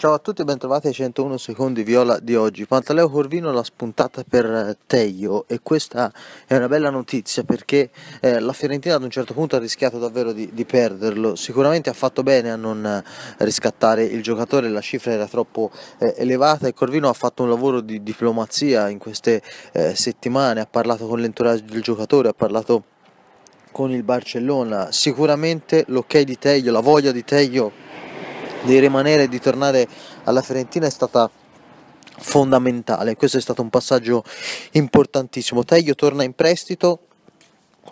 Ciao a tutti e bentrovati ai 101 secondi viola di oggi. Pantaleo Corvino l'ha spuntata per eh, Teio e questa è una bella notizia perché eh, la Fiorentina ad un certo punto ha rischiato davvero di, di, perderlo. Sicuramente ha fatto bene a non eh, riscattare il giocatore, la cifra era troppo eh, elevata e Corvino ha fatto un lavoro di diplomazia in queste eh, settimane, ha parlato con l'entourage del giocatore, ha parlato con il Barcellona. Sicuramente l'ok di Teio, la voglia di Teio di rimanere e di tornare alla Fiorentina è stata fondamentale questo è stato un passaggio importantissimo Teglio torna in prestito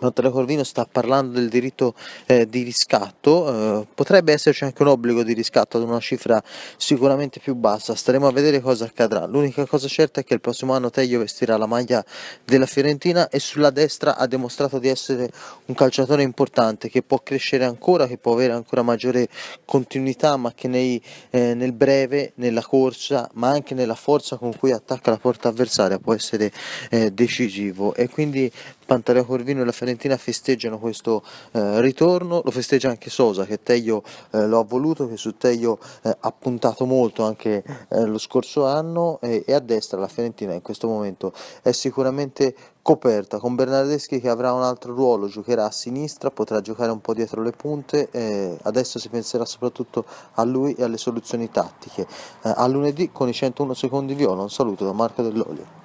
Natalia Corvino sta parlando del diritto eh, di riscatto, eh, potrebbe esserci anche un obbligo di riscatto ad una cifra sicuramente più bassa, staremo a vedere cosa accadrà. L'unica cosa certa è che il prossimo anno Teglio vestirà la maglia della Fiorentina e sulla destra ha dimostrato di essere un calciatore importante che può crescere ancora, che può avere ancora maggiore continuità, ma che nei, eh, nel breve, nella corsa, ma anche nella forza con cui attacca la porta avversaria può essere eh, decisivo e quindi Pantaleo Corvino e la Fiorentina festeggiano questo eh, ritorno, lo festeggia anche Sosa che Teglio eh, lo ha voluto, che su Teglio eh, ha puntato molto anche eh, lo scorso anno e, e a destra la Fiorentina in questo momento è sicuramente coperta con Bernardeschi che avrà un altro ruolo, giocherà a sinistra, potrà giocare un po' dietro le punte, eh, adesso si penserà soprattutto a lui e alle soluzioni tattiche. Eh, a lunedì con i 101 secondi viola, un saluto da Marco Dell'Olio.